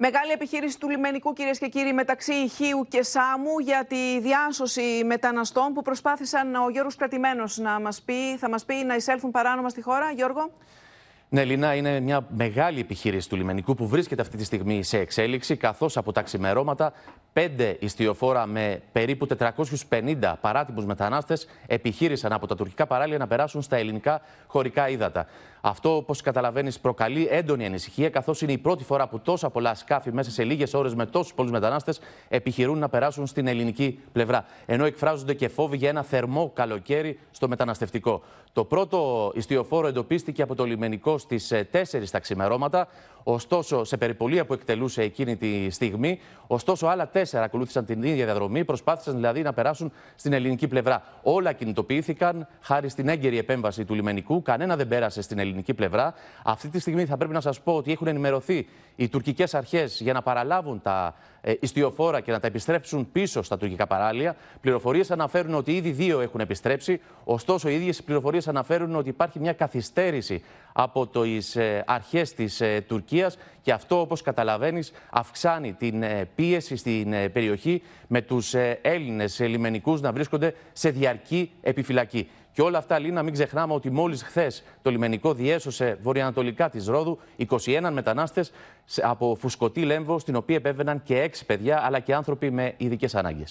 Μεγάλη επιχείρηση του λιμενικού, κυρίες και κύριοι, μεταξύ Χίου και Σάμου για τη διάσωση μεταναστών που προσπάθησαν ο Γιώργος Κρατημένος να μας πει, θα μας πει να εισέλθουν παράνομα στη χώρα. Γιώργο. Ναι, Λίνα, είναι μια μεγάλη επιχείρηση του λιμενικού που βρίσκεται αυτή τη στιγμή σε εξέλιξη, καθώς από τα ξημερώματα Πέντε ιστιοφόρα με περίπου 450 παράτυπους μετανάστες επιχείρησαν από τα τουρκικά παράλια να περάσουν στα ελληνικά χωρικά ύδατα. Αυτό, όπως καταλαβαίνεις, προκαλεί έντονη ανησυχία, καθώς είναι η πρώτη φορά που τόσα πολλά σκάφη μέσα σε λίγες ώρες με τόσους πολλούς μετανάστες επιχειρούν να περάσουν στην ελληνική πλευρά. Ενώ εκφράζονται και φόβοι για ένα θερμό καλοκαίρι στο μεταναστευτικό. Το πρώτο ιστιοφόρο εντοπίστηκε από το λιμενικό στις 4 ε, τα ξημερώματα. Ωστόσο, σε περιπολία που εκτελούσε εκείνη τη στιγμή, ωστόσο άλλα τέσσερα ακολούθησαν την ίδια διαδρομή, προσπάθησαν δηλαδή να περάσουν στην ελληνική πλευρά. Όλα κινητοποιήθηκαν χάρη στην έγκαιρη επέμβαση του λιμενικού. Κανένα δεν πέρασε στην ελληνική πλευρά. Αυτή τη στιγμή θα πρέπει να σας πω ότι έχουν ενημερωθεί οι τουρκικές αρχές για να παραλάβουν τα ε, ιστιοφόρα και να τα επιστρέψουν πίσω στα τουρκικά παράλια. Πληροφορίες αναφέρουν ότι ήδη δύο έχουν επιστρέψει. Ωστόσο, οι ίδιες οι πληροφορίες αναφέρουν ότι υπάρχει μια καθυστέρηση από τι ε, αρχές της ε, Τουρκίας και αυτό, όπως καταλαβαίνεις, αυξάνει την πίεση στην περιοχή με τους Έλληνες λιμενικούς να βρίσκονται σε διαρκή επιφυλακή. Και όλα αυτά, Λίνα, μην ξεχνάμε ότι μόλις χθες το λιμενικό διέσωσε βορειοανατολικά της Ρόδου 21 μετανάστε από φουσκωτή λέμβο, στην οποία επέβαιναν και 6 παιδιά αλλά και άνθρωποι με ειδικές ανάγκες.